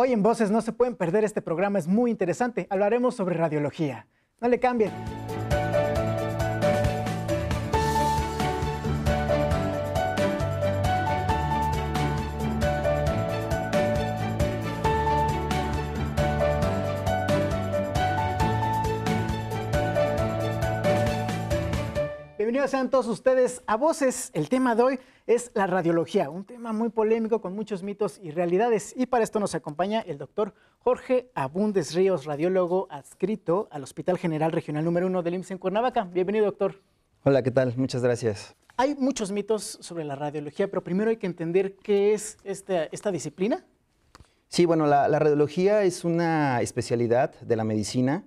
Hoy en Voces no se pueden perder este programa, es muy interesante. Hablaremos sobre radiología. No le cambien. Bienvenidos sean todos ustedes a Voces. El tema de hoy es la radiología, un tema muy polémico con muchos mitos y realidades. Y para esto nos acompaña el doctor Jorge Abundes Ríos, radiólogo adscrito al Hospital General Regional número 1 del IMSS en Cuernavaca. Bienvenido, doctor. Hola, ¿qué tal? Muchas gracias. Hay muchos mitos sobre la radiología, pero primero hay que entender qué es esta, disciplina. Sí, bueno, la radiología es una especialidad de la medicina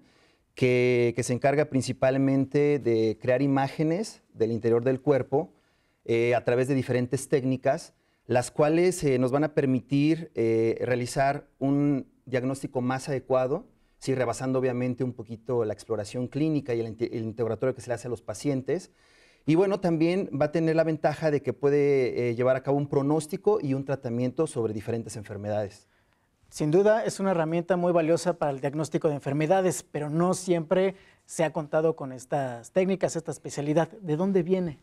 que, se encarga principalmente de crear imágenes del interior del cuerpo eh, a través de diferentes técnicas, las cuales eh, nos van a permitir eh, realizar un diagnóstico más adecuado, rebasando obviamente un poquito la exploración clínica y el, el integratorio que se le hace a los pacientes. Y bueno, también va a tener la ventaja de que puede llevar a cabo un pronóstico y un tratamiento sobre diferentes enfermedades. Sin duda es una herramienta muy valiosa para el diagnóstico de enfermedades, pero no siempre se ha contado con estas técnicas, esta especialidad. ¿De dónde viene?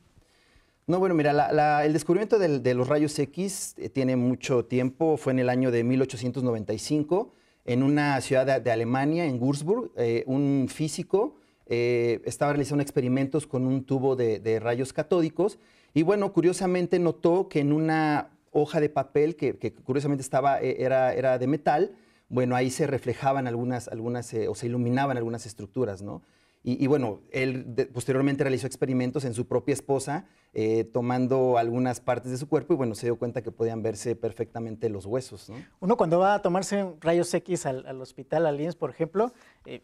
No, bueno, mira, el descubrimiento de, los rayos X eh, tiene mucho tiempo, fue en el año de 1895, en una ciudad de, Alemania, en Würzburg, eh, un físico eh, estaba realizando experimentos con un tubo de, de rayos catódicos y bueno, curiosamente notó que en una hoja de papel que, curiosamente estaba, eh, era, era de metal, bueno, ahí se reflejaban algunas, algunas eh, o se iluminaban algunas estructuras, ¿no? Y, bueno, él posteriormente realizó experimentos en su propia esposa, eh, tomando algunas partes de su cuerpo y bueno, se dio cuenta que podían verse perfectamente los huesos. ¿no? Uno cuando va a tomarse rayos X al, hospital, al INS, e por ejemplo,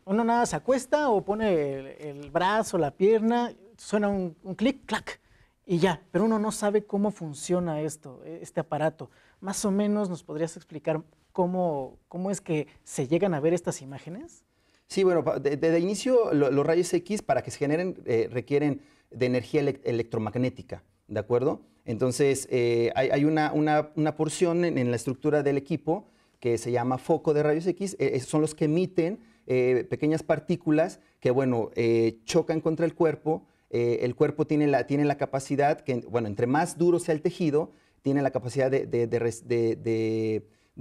uno nada se acuesta o pone el, brazo, la pierna, suena un, un clic, clac y ya, pero uno no sabe cómo funciona esto, e, este aparato. Más o menos nos podrías explicar cómo, es que se llegan a ver estas imágenes. Sí, bueno, desde de inicio los rayos X para que se generen eh, requieren de energía electromagnética, ¿de acuerdo? Entonces eh, hay, una, porción en, la estructura del equipo que se llama foco de rayos X, e, son los que emiten eh, pequeñas partículas que, bueno, chocan contra el cuerpo eh, el cuerpo tiene la, tiene la capacidad, que, bueno, entre más duro sea el tejido, tiene la capacidad de, de,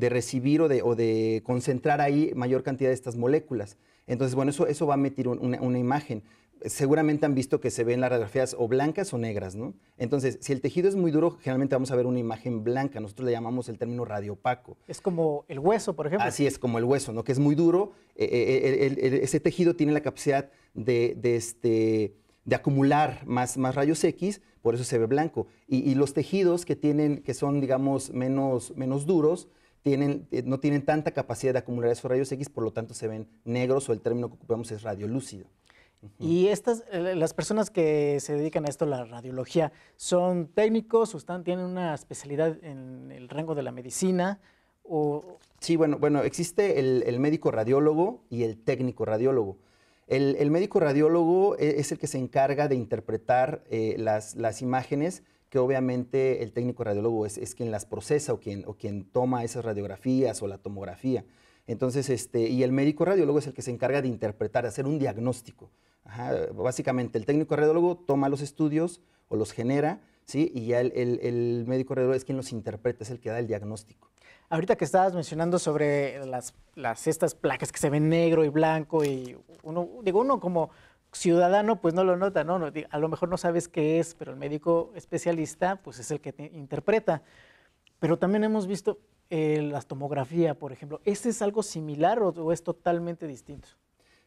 recibir o, o de, concentrar ahí mayor cantidad de estas moléculas. Entonces, bueno, eso, eso va a meter una, imagen seguramente han visto que se ven las radiografías o blancas o negras, ¿no? Entonces, si el tejido es muy duro, generalmente vamos a ver una imagen blanca. Nosotros le llamamos el término radiopaco. Es como el hueso, por ejemplo. Así es, como el hueso, ¿no? Que es muy duro. Eh, eh, ese tejido tiene la capacidad de, de este, de acumular más, rayos X, por eso se ve blanco. Y, los tejidos que, tienen, que son, digamos, menos, duros, eh, no tienen tanta capacidad de acumular esos rayos X, por lo tanto se ven negros o el término que ocupamos es radiolúcido. Y estas, eh, las personas que se dedican a esto, la radiología, son técnicos, o tienen una especialidad en el rango de la medicina, o... Sí, bueno, bueno, existe el médico radiólogo y el técnico radiólogo. El, médico radiólogo eh, es, el que se encarga de interpretar eh, las, imágenes, que obviamente el técnico radiólogo es, quien las procesa o quien, toma esas radiografías o la tomografía. Entonces, este, y el médico radiólogo es el que se encarga de interpretar, de hacer un diagnóstico. básicamente, el técnico radiólogo toma los estudios o los genera, ¿sí? Y ya el, médico alrededor es quien los interpreta, es el que da el diagnóstico. Ahorita que estabas mencionando sobre las, las, estas placas que se ven negro y blanco y uno, digo, uno como ciudadano pues no lo nota, ¿no? a lo mejor no sabes qué es, pero el médico especialista pues es el que te interpreta. Pero también hemos visto eh, la tomografía, por ejemplo. ¿Ese es algo similar o, es totalmente distinto?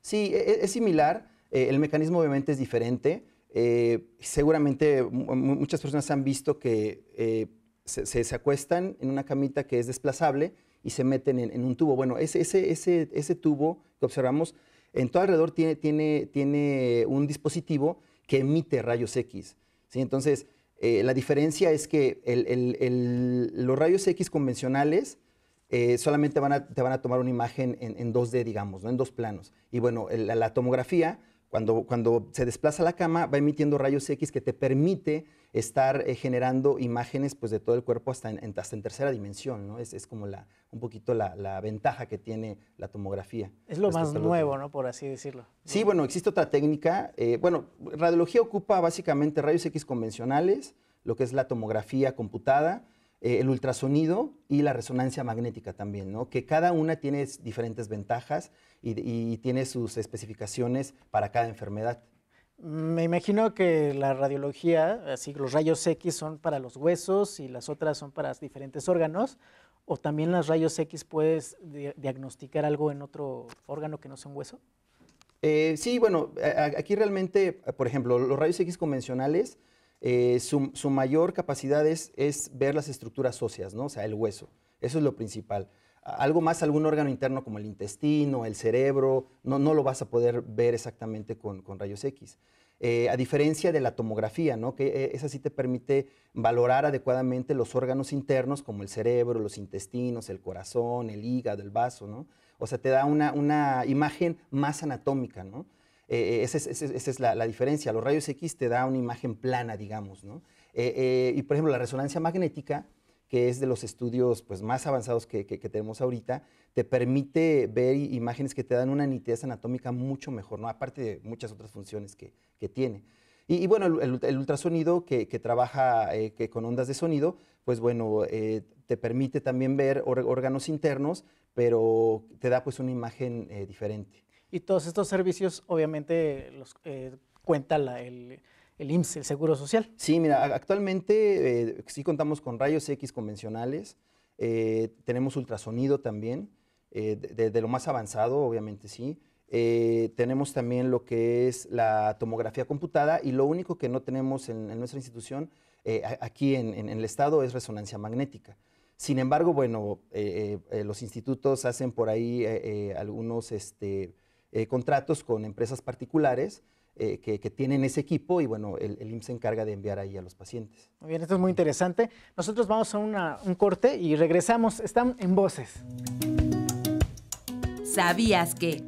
Sí, e, e, es, similar. Eh, el mecanismo obviamente es diferente. Eh, seguramente muchas personas han visto que eh, se, acuestan en una camita que es desplazable y se meten en, un tubo. Bueno, ese, tubo que observamos en todo alrededor tiene, un dispositivo que emite rayos X. Entonces, eh, la diferencia es que los rayos X convencionales solamente te van a tomar una imagen en, 2D, digamos, en dos planos. Y bueno, la tomografía cuando, cuando se desplaza la cama, va emitiendo rayos X que te permite estar eh, generando imágenes pues, de todo el cuerpo hasta en, hasta en tercera dimensión, ¿no? Es, es como la, un poquito la, la, ventaja que tiene la tomografía. Es lo más nuevo, ¿no? Por así decirlo. Sí, bueno, existe otra técnica. Eh, bueno, radiología ocupa básicamente rayos X convencionales, lo que es la tomografía computada, eh, el ultrasonido y la resonancia magnética también, ¿no? que cada una tiene diferentes ventajas y, tiene sus especificaciones para cada enfermedad. Me imagino que la radiología, así los rayos X son para los huesos y las otras son para diferentes órganos, o también los rayos X puedes diagnosticar algo en otro órgano que no sea un hueso. Eh, sí, bueno, aquí realmente, por ejemplo, los rayos X convencionales eh, su, mayor capacidad es, ver las estructuras óseas, ¿no? o sea, el hueso. Eso es lo principal. Algo más, algún órgano interno como el intestino, el cerebro, no, lo vas a poder ver exactamente con, rayos X. Eh, a diferencia de la tomografía, ¿no? que eh, esa sí te permite valorar adecuadamente los órganos internos como el cerebro, los intestinos, el corazón, el hígado, el vaso, O sea, te da una, una imagen más anatómica, ¿no? Eh, esa es, la, diferencia. Los rayos X te da una imagen plana, digamos, ¿no? Eh, eh, y por ejemplo, la resonancia magnética, que es de los estudios pues, más avanzados que, que, tenemos ahorita, te permite ver imágenes que te dan una nitidez anatómica mucho mejor, ¿no? Aparte de muchas otras funciones que, tiene. Y, bueno, el, ultrasonido que, trabaja con ondas de sonido, pues bueno, te permite también ver órganos internos, pero te da pues una imagen diferente. Y todos estos servicios, obviamente, los eh, cuenta el, el IMSS, el Seguro Social. Sí, mira, actualmente eh, sí contamos con rayos X convencionales, eh, tenemos ultrasonido también, de, lo más avanzado, obviamente sí. tenemos también lo que es la tomografía computada y lo único que no tenemos en, nuestra institución aquí en, el estado es resonancia magnética. Sin embargo, bueno, los institutos hacen por ahí algunos este, eh, contratos con empresas particulares eh, que, tienen ese equipo y bueno, el, IMSS se encarga de enviar ahí a los pacientes. Muy bien, esto es muy interesante. Nosotros vamos a un corte y regresamos. Están en voces. ¿Sabías que?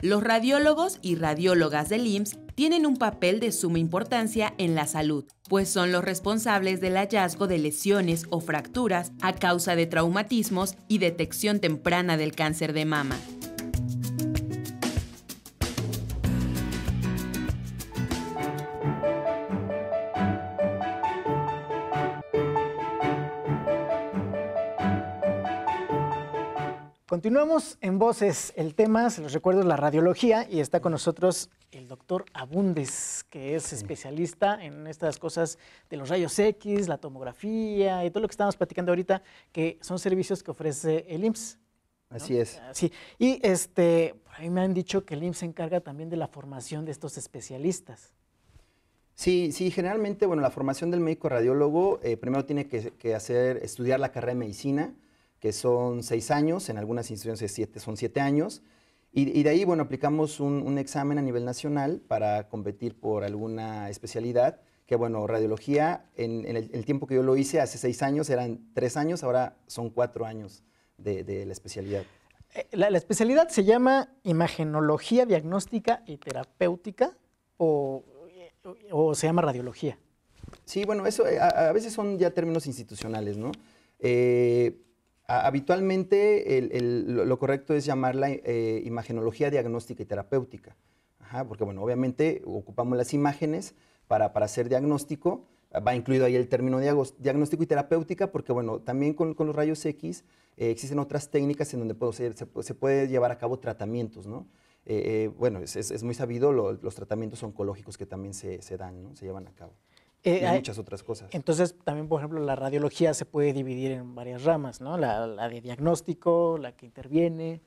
Los radiólogos y radiólogas del IMSS tienen un papel de suma importancia en la salud, pues son los responsables del hallazgo de lesiones o fracturas a causa de traumatismos y detección temprana del cáncer de mama. Continuamos en Voces. El tema, se los recuerdo, la radiología y está con nosotros el doctor Abundes, que es especialista en estas cosas de los rayos X, la tomografía y todo lo que estamos platicando ahorita, que son servicios que ofrece el IMSS. Así es. Sí. Y este, por ahí me han dicho que el IMSS se encarga también de la formación de estos especialistas. Sí, sí, generalmente, bueno, la formación del médico radiólogo eh, primero tiene que, hacer, estudiar la carrera de medicina que son seis años, en algunas instituciones siete, son siete años. Y, de ahí, bueno, aplicamos un, examen a nivel nacional para competir por alguna especialidad, que bueno, radiología, en, el, tiempo que yo lo hice, hace seis años eran tres años, ahora son cuatro años de, la especialidad. Eh, la, especialidad se llama imagenología diagnóstica y terapéutica o, eh, se llama radiología. Sí, bueno, eso eh, a, veces son ya términos institucionales, ¿no? Eh, Habitualmente lo correcto es llamarla eh, imagenología diagnóstica y terapéutica, porque bueno, obviamente ocupamos las imágenes para, para hacer diagnóstico, va incluido ahí el término diagnóstico y terapéutica, porque bueno, también con, los rayos X eh, existen otras técnicas en donde se, puede llevar a cabo tratamientos, ¿no? Eh, bueno, es, muy sabido los tratamientos oncológicos que también se, se dan, se llevan a cabo. Eh, y muchas otras cosas. Entonces, también, por ejemplo, la radiología se puede dividir en varias ramas, ¿no? La, de diagnóstico, la que interviene.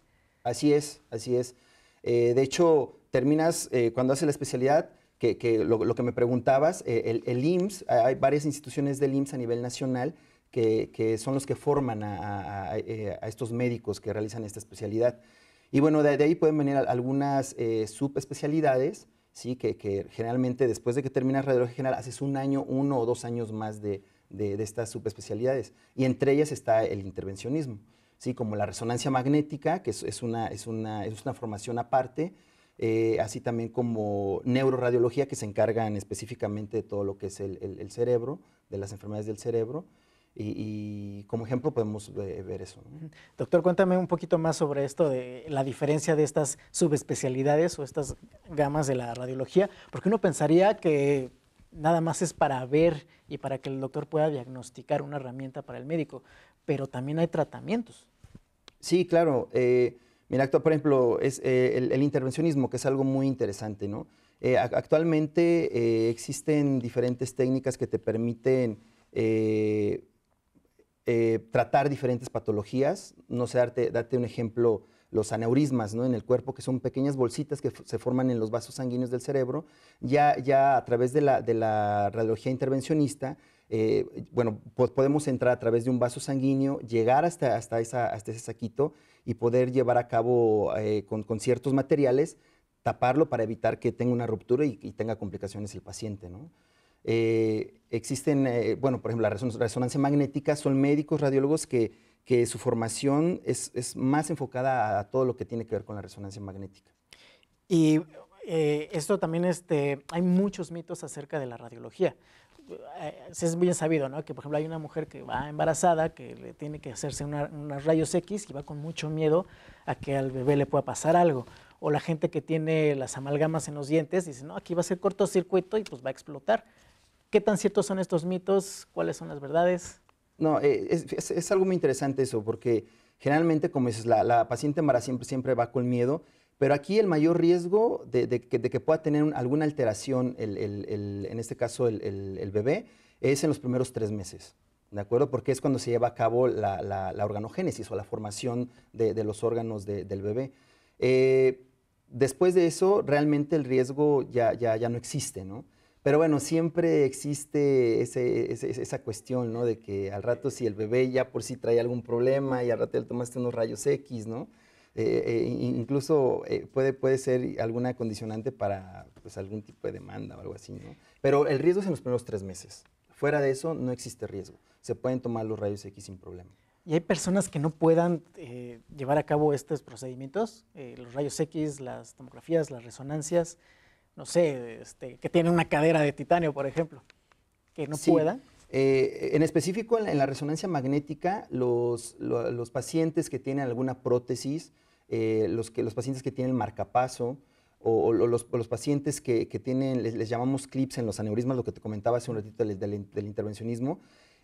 Así es, así es. Eh, de hecho, terminas, eh, cuando haces la especialidad, que, que lo, que me preguntabas, el, el, IMSS, hay varias instituciones del IMSS a nivel nacional que, que son los que forman a, estos médicos que realizan esta especialidad. Y bueno, de, de ahí pueden venir algunas subespecialidades ¿sí? que, generalmente después de que terminas radiología general haces un año, uno o dos años más de, estas subespecialidades. Y entre ellas está el intervencionismo, ¿sí? como la resonancia magnética, que es, una, formación aparte, eh, así también como neuroradiología, que se encargan específicamente de todo lo que es el cerebro, de las enfermedades del cerebro. Y, como ejemplo podemos ver eso. Doctor, cuéntame un poquito más sobre esto de la diferencia de estas subespecialidades o estas gamas de la radiología, porque uno pensaría que nada más es para ver y para que el doctor pueda diagnosticar una herramienta para el médico, pero también hay tratamientos. Sí, claro. Eh, mira, por ejemplo, es eh, el, intervencionismo, que es algo muy interesante, ¿no? Eh, actualmente existen diferentes técnicas que te permiten eh, tratar diferentes patologías. No sé, darte, darte un ejemplo, los aneurismas ¿no? en el cuerpo, que son pequeñas bolsitas que se forman en los vasos sanguíneos del cerebro, ya, ya a través de la, de la radiología intervencionista, eh, bueno, pues podemos entrar a través de un vaso sanguíneo, llegar hasta, hasta, esa, hasta ese saquito y poder llevar a cabo eh, con, con, ciertos materiales, taparlo para evitar que tenga una ruptura y, tenga complicaciones el paciente. ¿no? existen, eh, bueno, por ejemplo, la resonancia magnética, son médicos, radiólogos que, su formación es, más enfocada a todo lo que tiene que ver con la resonancia magnética. Y eh, esto también, este, hay muchos mitos acerca de la radiología. Eh, es bien sabido, ¿no? Que, por ejemplo, hay una mujer que va embarazada, que le tiene que hacerse una, rayos X y va con mucho miedo a que al bebé le pueda pasar algo o la gente que tiene las amalgamas en los dientes dice, no, aquí va a ser cortocircuito y pues va a explotar. ¿Qué tan ciertos son estos mitos? ¿Cuáles son las verdades? No, eh, es, algo muy interesante eso, porque generalmente, como dices, la, paciente embarazada siempre, siempre va con miedo, pero aquí el mayor riesgo de, que, pueda tener alguna alteración, el, en este caso el, bebé, es en los primeros tres meses. ¿De acuerdo? Porque es cuando se lleva a cabo la, organogénesis o la formación de, los órganos del bebé. Eh, después de eso, realmente el riesgo ya, ya no existe, ¿no? Pero bueno, siempre existe esa cuestión, ¿no? De que al rato si el bebé ya por sí trae algún problema y al rato le tomaste unos rayos X, ¿no? Eh, eh, incluso eh, puede, puede ser alguna condicionante para pues, algún tipo de demanda o algo así, ¿no? Pero el riesgo es en los primeros tres meses. Fuera de eso, no existe riesgo. Se pueden tomar los rayos X sin problema. ¿Y hay personas que no puedan llevar a cabo estos procedimientos? los rayos X, las tomografías, las resonancias no sé, este, que tiene una cadera de titanio, por ejemplo, que no sí. Eh, en específico, en la resonancia magnética, los, pacientes que tienen alguna prótesis, eh, los, que, los pacientes que tienen marcapaso, o, los, pacientes que, tienen, les, llamamos clips en los aneurismas, lo que te comentaba hace un ratito del, intervencionismo,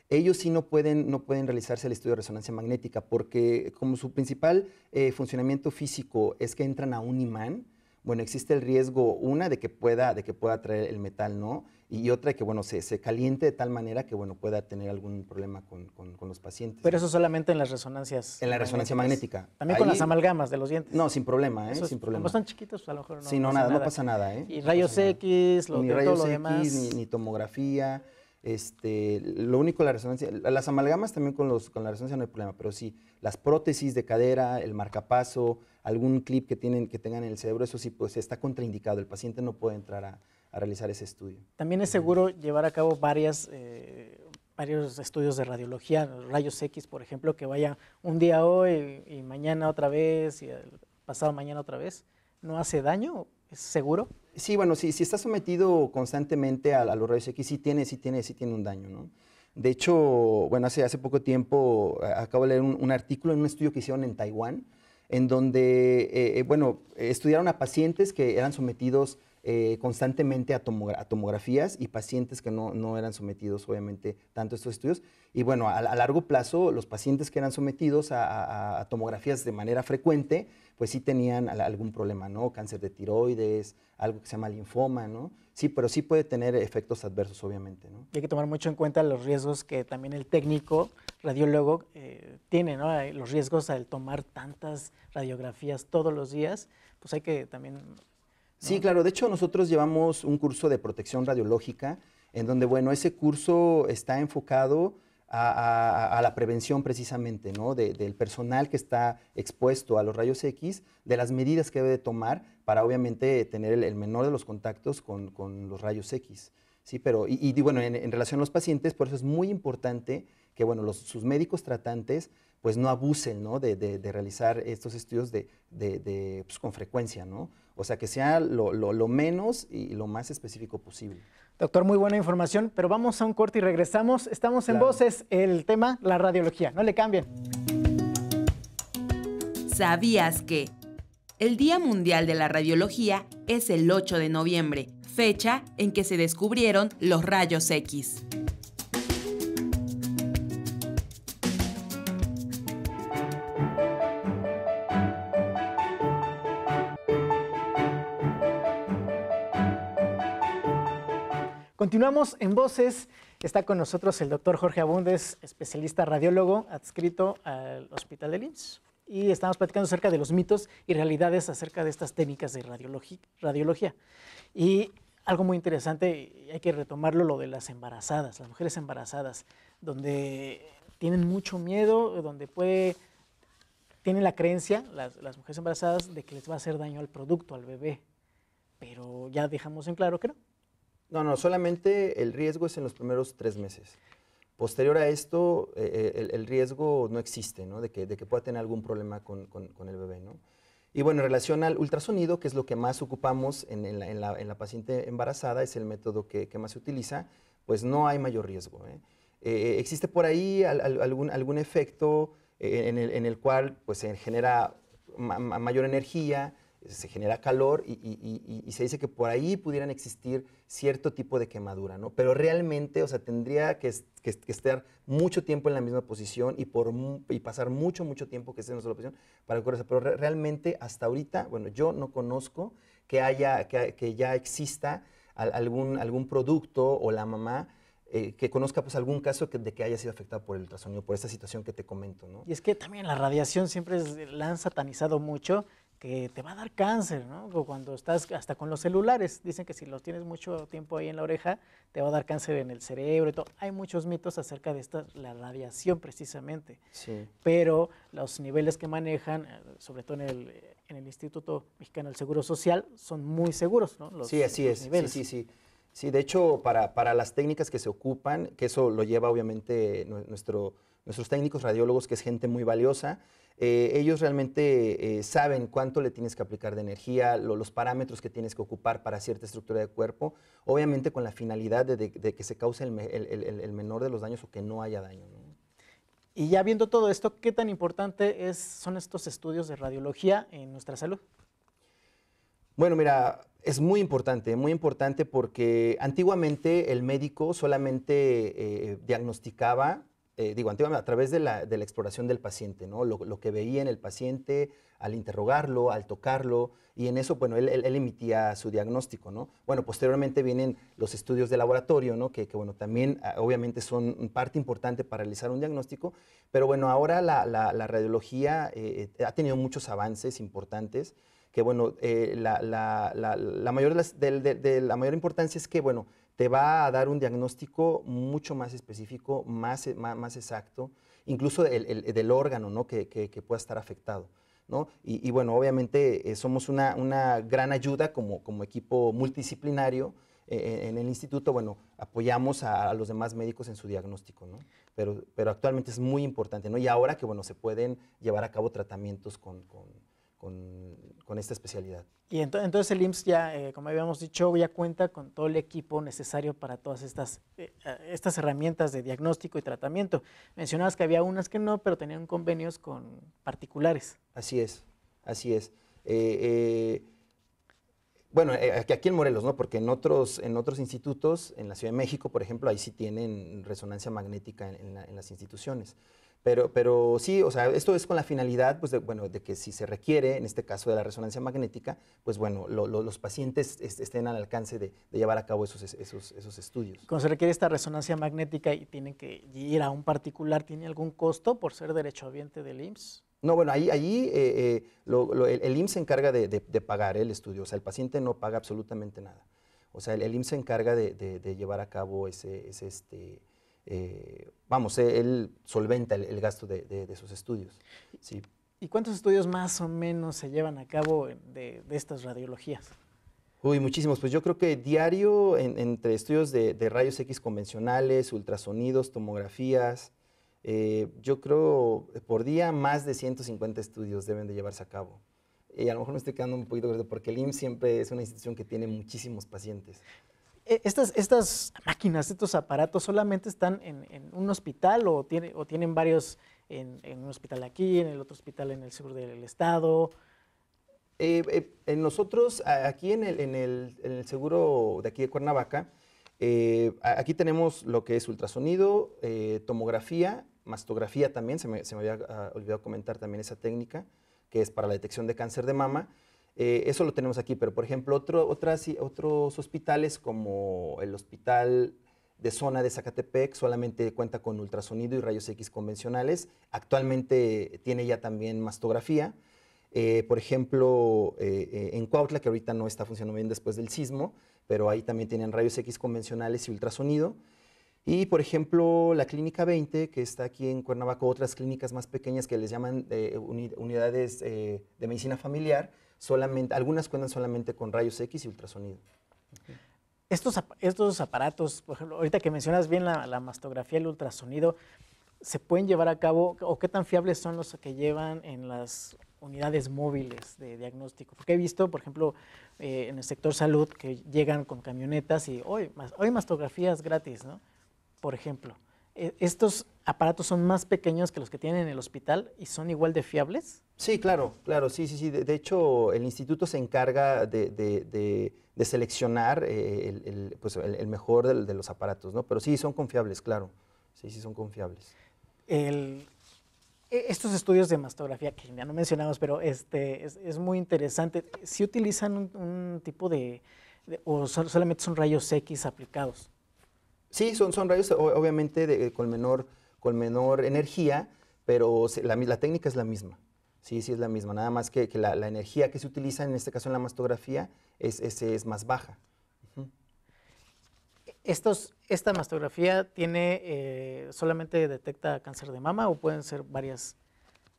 ellos sí no pueden, no pueden realizarse el estudio de resonancia magnética porque como su principal eh, funcionamiento físico es que entran a un imán, bueno, existe el riesgo, una, de que pueda, de que pueda traer el metal, ¿no? Y otra, de que, bueno, se, se caliente de tal manera que, bueno, pueda tener algún problema con, los pacientes. Pero eso solamente en las resonancias. En la resonancia magnética. También con las amalgamas de los dientes. No, sin problema, ¿eh? sin problema. Como están chiquitos, a lo mejor no. Sí, no, pasa nada, no pasa nada, ¿eh? Y rayos X, lo, ni rayos X, Ni, ni tomografía. Este, lo único, la resonancia, las amalgamas también con, los, con la resonancia no hay problema, pero sí, las prótesis de cadera, el marcapaso, algún clip que, tienen, que tengan en el cerebro, eso sí, pues está contraindicado, el paciente no puede entrar a, realizar ese estudio. También es seguro llevar a cabo varias, eh, varios estudios de radiología, rayos X, por ejemplo, que vaya un día hoy y mañana otra vez y el pasado mañana otra vez, ¿no hace daño? seguro? Sí, bueno, si, si está sometido constantemente a, los rayos X, sí tiene, sí tiene, sí tiene un daño, ¿no? De hecho, bueno, hace, poco tiempo eh, acabo de leer un, artículo en un estudio que hicieron en Taiwán, en donde, eh, eh, bueno, estudiaron a pacientes que eran sometidos eh, constantemente a, tomografías y pacientes que no, eran sometidos, obviamente, tanto a estos estudios. Y bueno, a, largo plazo, los pacientes que eran sometidos a, tomografías de manera frecuente, pues sí tenían algún problema, ¿no? Cáncer de tiroides, algo que se llama linfoma, ¿no? Sí, pero sí puede tener efectos adversos, obviamente, ¿no? hay que tomar mucho en cuenta los riesgos que también el técnico radiólogo eh, tiene, ¿no? Los riesgos al tomar tantas radiografías todos los días, pues hay que también Sí, claro. De hecho, nosotros llevamos un curso de protección radiológica, en donde, bueno, ese curso está enfocado a, la prevención precisamente, ¿no? del personal que está expuesto a los rayos X, de las medidas que debe tomar para, obviamente, tener el, menor de los contactos con, los rayos X. Sí, pero, y, bueno, en, relación a los pacientes, por eso es muy importante que, bueno, sus médicos tratantes pues no abusen ¿no? De, realizar estos estudios pues, con frecuencia, ¿no? O sea, que sea lo, menos y lo más específico posible. Doctor, muy buena información, pero vamos a un corte y regresamos. Estamos en Voces, el tema, la radiología. No le cambien. ¿Sabías que? El Día Mundial de la Radiología es el 8 de noviembre, fecha en que se descubrieron los rayos X. Continuamos en Voces. Está con nosotros el doctor Jorge Abundes, especialista radiólogo adscrito al Hospital de Linz. Y estamos platicando acerca de los mitos y realidades acerca de estas técnicas de radiología. Y algo muy interesante, hay que retomarlo, lo de las embarazadas, las mujeres embarazadas, donde tienen mucho miedo, donde puede, tienen la creencia, las, las mujeres embarazadas, de que les va a hacer daño al producto, al bebé. Pero ya dejamos en claro que no no, no, solamente el riesgo es en los primeros tres meses. Posterior a esto, eh, eh, el, riesgo no existe, ¿no? De que, pueda tener algún problema con, el bebé, ¿no? Y bueno, en relación al ultrasonido, que es lo que más ocupamos en, la, paciente embarazada, es el método que, más se utiliza, pues no hay mayor riesgo. ¿eh? existe por ahí algún, efecto en el, cual pues, genera mayor energía, se genera calor y, se dice que por ahí pudieran existir cierto tipo de quemadura, ¿no? Pero realmente, o sea, tendría que, estar mucho tiempo en la misma posición y, pasar mucho, mucho tiempo que esté en la misma posición para ocurrirse. Pero realmente, hasta ahorita, bueno, yo no conozco que, haya, que, ya exista algún, algún producto o la mamá eh, que conozca pues algún caso de que haya sido afectado por el ultrasonido, por esta situación que te comento, ¿no? Y es que también la radiación siempre la han satanizado mucho que te va a dar cáncer, ¿no? cuando estás hasta con los celulares, dicen que si los tienes mucho tiempo ahí en la oreja, te va a dar cáncer en el cerebro y todo. Hay muchos mitos acerca de esta, la radiación precisamente. Sí. Pero los niveles que manejan, sobre todo en el, Instituto Mexicano del Seguro Social, son muy seguros, ¿no? sí, así es. Sí, sí, sí. Sí, de hecho, para, las técnicas que se ocupan, que eso lo lleva obviamente nuestro, nuestros técnicos radiólogos, que es gente muy valiosa, eh, ellos realmente eh, saben cuánto le tienes que aplicar de energía, los parámetros que tienes que ocupar para cierta estructura de cuerpo, obviamente con la finalidad de, que se cause el, menor de los daños o que no haya daño. Y ya viendo todo esto, ¿qué tan importante son estos estudios de radiología en nuestra salud? Bueno, mira, es muy importante, muy importante porque antiguamente el médico solamente eh, diagnosticaba eh, digo, a través de la, exploración del paciente, ¿no? Lo, que veía en el paciente al interrogarlo, al tocarlo, y en eso, bueno, él, emitía su diagnóstico, ¿no? Bueno, posteriormente vienen los estudios de laboratorio, ¿no? Que, bueno, también ah, obviamente son parte importante para realizar un diagnóstico, pero bueno, ahora la, radiología eh, eh, ha tenido muchos avances importantes, que bueno, eh, la, mayor de la mayor importancia es que, bueno, te va a dar un diagnóstico mucho más específico, más, eh, más, exacto, incluso del órgano ¿no? que, que, pueda estar afectado. ¿no? Y, bueno, obviamente eh, somos una, una, gran ayuda como, como equipo multidisciplinario eh, en el instituto, bueno, apoyamos a, los demás médicos en su diagnóstico, ¿no? Pero, pero actualmente es muy importante, ¿no? Y ahora que, bueno, se pueden llevar a cabo tratamientos con con, esta especialidad. Y entonces el IMSS ya, eh, como habíamos dicho, ya cuenta con todo el equipo necesario para todas estas, eh, estas herramientas de diagnóstico y tratamiento. Mencionabas que había unas que no, pero tenían convenios con particulares. Así es, así es. Eh, bueno, aquí en Morelos, ¿no? Porque en otros, en otros institutos, en la Ciudad de México, por ejemplo, ahí sí tienen resonancia magnética en las instituciones. Pero, pero sí, o sea, esto es con la finalidad, pues, de, bueno, de que si se requiere, en este caso de la resonancia magnética, pues, bueno, los pacientes estén al alcance de, llevar a cabo esos, estudios. Cuando se requiere esta resonancia magnética y tienen que ir a un particular, ¿tiene algún costo por ser derechohabiente del IMSS? No, bueno, ahí, ahí, eh, eh, el, IMSS se encarga de, pagar eh, el estudio, o sea, el paciente no paga absolutamente nada. O sea, el, IMSS se encarga de, llevar a cabo ese, ese este, eh, vamos, eh, él solventa el, gasto de, sus estudios. Sí. ¿Y cuántos estudios más o menos se llevan a cabo de, estas radiologías? Uy, muchísimos. Pues yo creo que diario entre estudios de, rayos X convencionales, ultrasonidos, tomografías, eh, yo creo por día más de 150 estudios deben de llevarse a cabo. Y a lo mejor me estoy quedando un poquito corto porque el IMSS siempre es una institución que tiene muchísimos pacientes. E, estas, máquinas, estos aparatos solamente están en, un hospital o, tienen varios en, un hospital aquí, en el otro hospital en el seguro del estado. Eh, eh, en nosotros, aquí en el, seguro de aquí de Cuernavaca, eh, aquí tenemos lo que es ultrasonido, tomografía, mastografía también, se me, había ah, olvidado comentar también esa técnica, que es para la detección de cáncer de mama. Eh, eso lo tenemos aquí, pero por ejemplo, otros hospitales como el hospital de zona de Zacatepec solamente cuenta con ultrasonido y rayos X convencionales. Actualmente tiene ya también mastografía. Eh, por ejemplo, eh, en Cuautla, que ahorita no está funcionando bien después del sismo, pero ahí también tienen rayos X convencionales y ultrasonido. Y, por ejemplo, la Clínica 20, que está aquí en Cuernavaca, otras clínicas más pequeñas que les llaman unidades de medicina familiar, algunas cuentan solamente con rayos X y ultrasonido. Estos, estos aparatos, por ejemplo, ahorita que mencionas bien la, mastografía y el ultrasonido, ¿se pueden llevar a cabo o qué tan fiables son los que llevan en las unidades móviles de diagnóstico? Porque he visto, por ejemplo, eh, en el sector salud que llegan con camionetas y hoy, hoy mastografías gratis, ¿no? Por ejemplo. E, estos aparatos son más pequeños que los que tienen en el hospital y son igual de fiables? Sí, claro, claro, sí, sí, sí. De, hecho, el instituto se encarga de, seleccionar eh, pues, el, mejor de los aparatos, ¿no? Pero sí, son confiables, claro. Sí, sí, son confiables. E, estos estudios de mastografía, que ya no mencionamos, pero este, es, muy interesante, Si utilizan un tipo de, o solamente son rayos X aplicados? Sí, son, son rayos obviamente eh, con, menor, con menor energía, pero la, técnica es la misma. Sí, sí es la misma, nada más que, la, la, energía que se utiliza, en este caso en la mastografía, es, más baja. ¿Esta mastografía tiene eh, solamente detecta cáncer de mama o pueden ser varias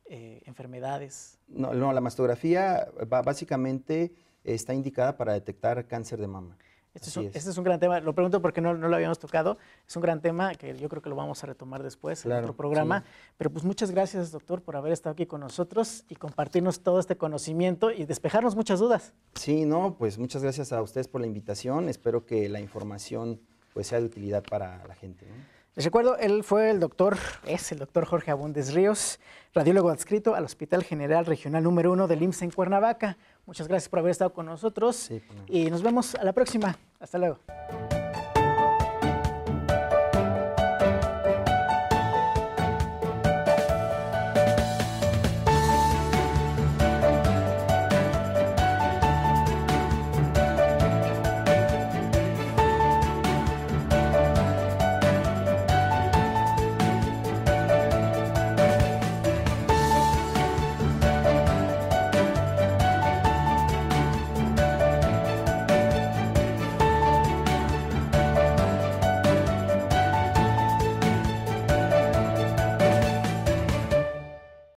eh, enfermedades? no, la mastografía básicamente está indicada para detectar cáncer de mama. Este, este es, un, gran tema, lo pregunto porque no, lo habíamos tocado, es un gran tema que yo creo que lo vamos a retomar después en otro programa, pero pues muchas gracias doctor por haber estado aquí con nosotros y compartirnos todo este conocimiento y despejarnos muchas dudas. Sí, no, pues muchas gracias a ustedes por la invitación, espero que la información pues sea de utilidad para la gente. Les recuerdo, él fue el doctor, es el doctor Jorge Abundes Ríos, radiólogo adscrito al Hospital General Regional número uno del IMSS en Cuernavaca. Muchas gracias por haber estado con nosotros y nos vemos a la próxima. Hasta luego.